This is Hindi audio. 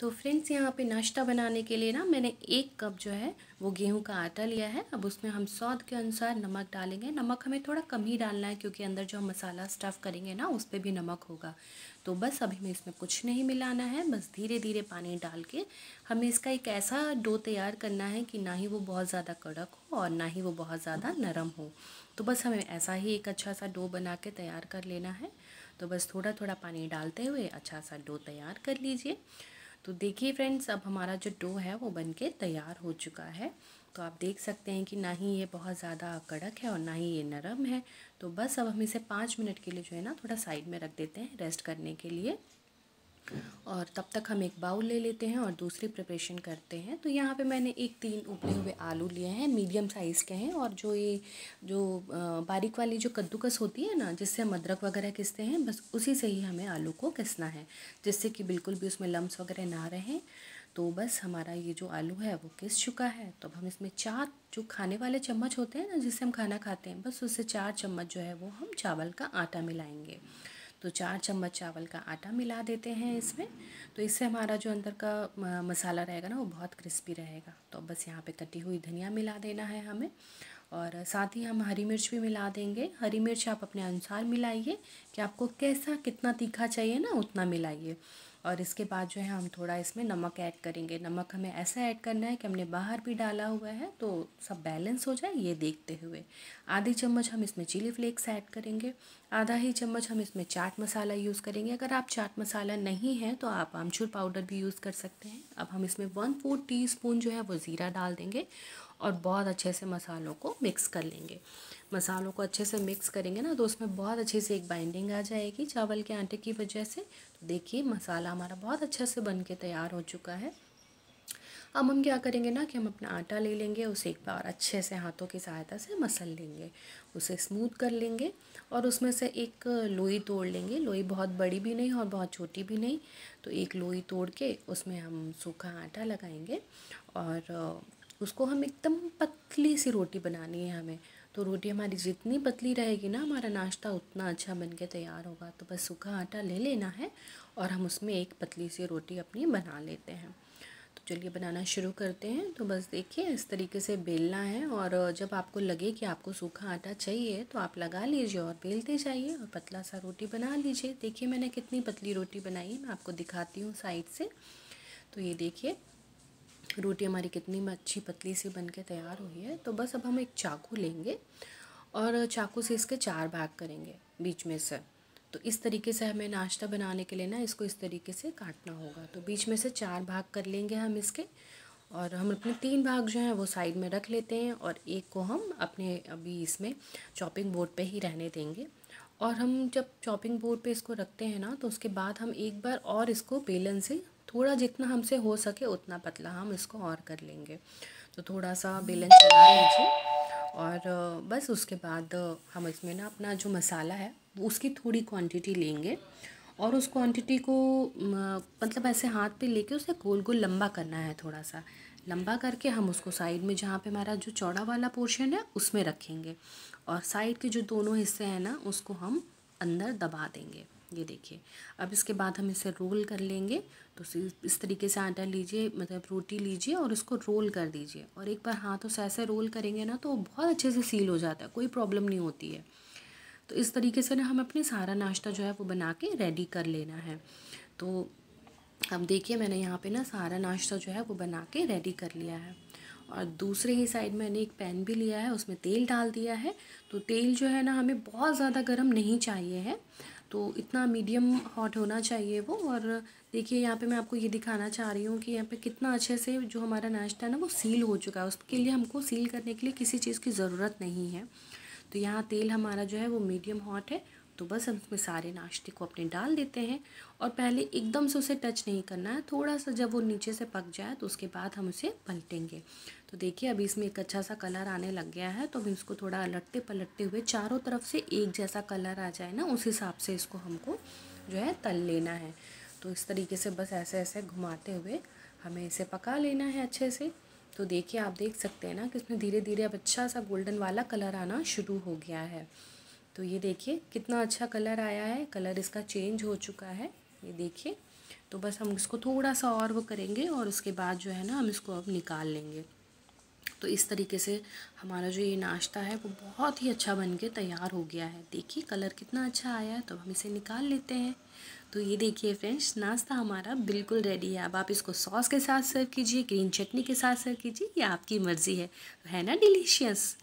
तो फ्रेंड्स यहाँ पे नाश्ता बनाने के लिए ना मैंने एक कप जो है वो गेहूं का आटा लिया है अब उसमें हम स्वाद के अनुसार नमक डालेंगे नमक हमें थोड़ा कम ही डालना है क्योंकि अंदर जो हम मसाला स्टफ़ करेंगे ना उस पर भी नमक होगा तो बस अभी हमें इसमें कुछ नहीं मिलाना है बस धीरे धीरे पानी डाल के हमें इसका एक ऐसा डो तैयार करना है कि ना ही वो बहुत ज़्यादा कड़क हो और ना ही वो बहुत ज़्यादा नरम हो तो बस हमें ऐसा ही एक अच्छा सा डो बना के तैयार कर लेना है तो बस थोड़ा थोड़ा पानी डालते हुए अच्छा सा डो तैयार कर लीजिए तो देखिए फ्रेंड्स अब हमारा जो डो है वो बन के तैयार हो चुका है तो आप देख सकते हैं कि ना ही ये बहुत ज़्यादा कड़क है और ना ही ये नरम है तो बस अब हम इसे पाँच मिनट के लिए जो है ना थोड़ा साइड में रख देते हैं रेस्ट करने के लिए और तब तक हम एक बाउल ले लेते हैं और दूसरी प्रिपरेशन करते हैं तो यहाँ पे मैंने एक तीन उबले हुए आलू लिए हैं मीडियम साइज़ के हैं और जो ये जो बारीक वाली जो कद्दूकस होती है ना जिससे हम अदरक वगैरह किसते हैं बस उसी से ही हमें आलू को किसना है जिससे कि बिल्कुल भी उसमें लम्ब वगैरह ना रहें तो बस हमारा ये जो आलू है वो किस चुका है तो अब हम इसमें चार जो खाने वाले चम्मच होते हैं ना जिससे हम खाना खाते हैं बस उससे चार चम्मच जो है वो हम चावल का आटा मिलाएँगे तो चार चम्मच चावल का आटा मिला देते हैं इसमें तो इससे हमारा जो अंदर का मसाला रहेगा ना वो बहुत क्रिस्पी रहेगा तो बस यहाँ पे कटी हुई धनिया मिला देना है हमें और साथ ही हम हरी मिर्च भी मिला देंगे हरी मिर्च आप अपने अनुसार मिलाइए कि आपको कैसा कितना तीखा चाहिए ना उतना मिलाइए और इसके बाद जो है हम थोड़ा इसमें नमक ऐड करेंगे नमक हमें ऐसा ऐड करना है कि हमने बाहर भी डाला हुआ है तो सब बैलेंस हो जाए ये देखते हुए आधी चम्मच हम इसमें चिली फ्लेक्स ऐड करेंगे आधा ही चम्मच हम इसमें चाट मसाला यूज़ करेंगे अगर आप चाट मसाला नहीं है तो आप आमचूर पाउडर भी यूज़ कर सकते हैं अब हम इसमें वन फोर टी जो है वो ज़ीरा डाल देंगे और बहुत अच्छे से मसालों को मिक्स कर लेंगे मसालों को अच्छे से मिक्स करेंगे ना तो उसमें बहुत अच्छे से एक बाइंडिंग आ जाएगी चावल के आटे की वजह से तो देखिए मसाला हमारा बहुत अच्छे से बन के तैयार हो चुका है अब हम क्या करेंगे ना कि हम अपना आटा ले लेंगे उसे एक बार अच्छे से हाथों की सहायता से मसल लेंगे उसे स्मूथ कर लेंगे और उसमें से एक लोई तोड़ लेंगे लोई बहुत बड़ी भी नहीं और बहुत छोटी भी नहीं तो एक लोई तोड़ के उसमें हम सूखा आटा लगाएंगे और उसको हम एकदम पतली सी रोटी बनानी है हमें तो रोटी हमारी जितनी पतली रहेगी ना हमारा नाश्ता उतना अच्छा बन के तैयार होगा तो बस सूखा आटा ले लेना है और हम उसमें एक पतली सी रोटी अपनी बना लेते हैं तो चलिए बनाना शुरू करते हैं तो बस देखिए इस तरीके से बेलना है और जब आपको लगे कि आपको सूखा आटा चाहिए तो आप लगा लीजिए और बेलते जाइए और पतला सा रोटी बना लीजिए देखिए मैंने कितनी पतली रोटी बनाई है मैं आपको दिखाती हूँ साइड से तो ये देखिए रोटी हमारी कितनी अच्छी पतली सी बन के तैयार हुई है तो बस अब हम एक चाकू लेंगे और चाकू से इसके चार भाग करेंगे बीच में से तो इस तरीके से हमें नाश्ता बनाने के लिए ना इसको इस तरीके से काटना होगा तो बीच में से चार भाग कर लेंगे हम इसके और हम अपने तीन भाग जो हैं वो साइड में रख लेते हैं और एक को हम अपने अभी इसमें चॉपिंग बोर्ड पे ही रहने देंगे और हम जब चॉपिंग बोर्ड पे इसको रखते हैं ना तो उसके बाद हम एक बार और इसको बेलन से थोड़ा जितना हमसे हो सके उतना पतला हम इसको और कर लेंगे तो थोड़ा सा बेलन चला लीजिए और बस उसके बाद हम इसमें ना अपना जो मसाला है उसकी थोड़ी क्वांटिटी लेंगे और उस क्वांटिटी को मतलब ऐसे हाथ पे लेके उसे गोल गोल लंबा करना है थोड़ा सा लंबा करके हम उसको साइड में जहाँ पे हमारा जो चौड़ा वाला पोर्शन है उसमें रखेंगे और साइड के जो दोनों हिस्से हैं ना उसको हम अंदर दबा देंगे ये देखिए अब इसके बाद हम इसे रोल कर लेंगे तो इस तरीके से आटा लीजिए मतलब रोटी लीजिए और इसको रोल कर दीजिए और एक बार हाथों से ऐसे रोल करेंगे ना तो बहुत अच्छे से सील हो जाता है कोई प्रॉब्लम नहीं होती है तो इस तरीके से ना हम अपने सारा नाश्ता जो है वो बना के रेडी कर लेना है तो अब देखिए मैंने यहाँ पे ना सारा नाश्ता जो है वो बना के रेडी कर लिया है और दूसरे ही साइड मैंने एक पैन भी लिया है उसमें तेल डाल दिया है तो तेल जो है ना हमें बहुत ज़्यादा गर्म नहीं चाहिए है तो इतना मीडियम हॉट होना चाहिए वो और देखिए यहाँ पे मैं आपको ये दिखाना चाह रही हूँ कि यहाँ पे कितना अच्छे से जो हमारा नाश्ता है ना वो सील हो चुका है उसके लिए हमको सील करने के लिए किसी चीज़ की ज़रूरत नहीं है तो यहाँ तेल हमारा जो है वो मीडियम हॉट है तो बस हम इसमें सारे नाश्ते को अपने डाल देते हैं और पहले एकदम से उसे टच नहीं करना है थोड़ा सा जब वो नीचे से पक जाए तो उसके बाद हम उसे पलटेंगे तो देखिए अभी इसमें एक अच्छा सा कलर आने लग गया है तो हम इसको थोड़ा अलटते पलटते हुए चारों तरफ से एक जैसा कलर आ जाए ना उस हिसाब से इसको हमको जो है तल लेना है तो इस तरीके से बस ऐसे ऐसे घुमाते हुए हमें इसे पका लेना है अच्छे से तो देखिए आप देख सकते हैं ना कि इसमें धीरे धीरे अब अच्छा सा गोल्डन वाला कलर आना शुरू हो गया है तो ये देखिए कितना अच्छा कलर आया है कलर इसका चेंज हो चुका है ये देखिए तो बस हम इसको थोड़ा सा और वो करेंगे और उसके बाद जो है ना हम इसको अब निकाल लेंगे तो इस तरीके से हमारा जो ये नाश्ता है वो बहुत ही अच्छा बन के तैयार हो गया है देखिए कलर कितना अच्छा आया है तो हम इसे निकाल लेते हैं तो ये देखिए फ्रेंड्स नाश्ता हमारा बिल्कुल रेडी है अब आप इसको सॉस के साथ सर्व कीजिए ग्रीन चटनी के साथ सर्व कीजिए ये आपकी मर्ज़ी है है ना डिलीशियस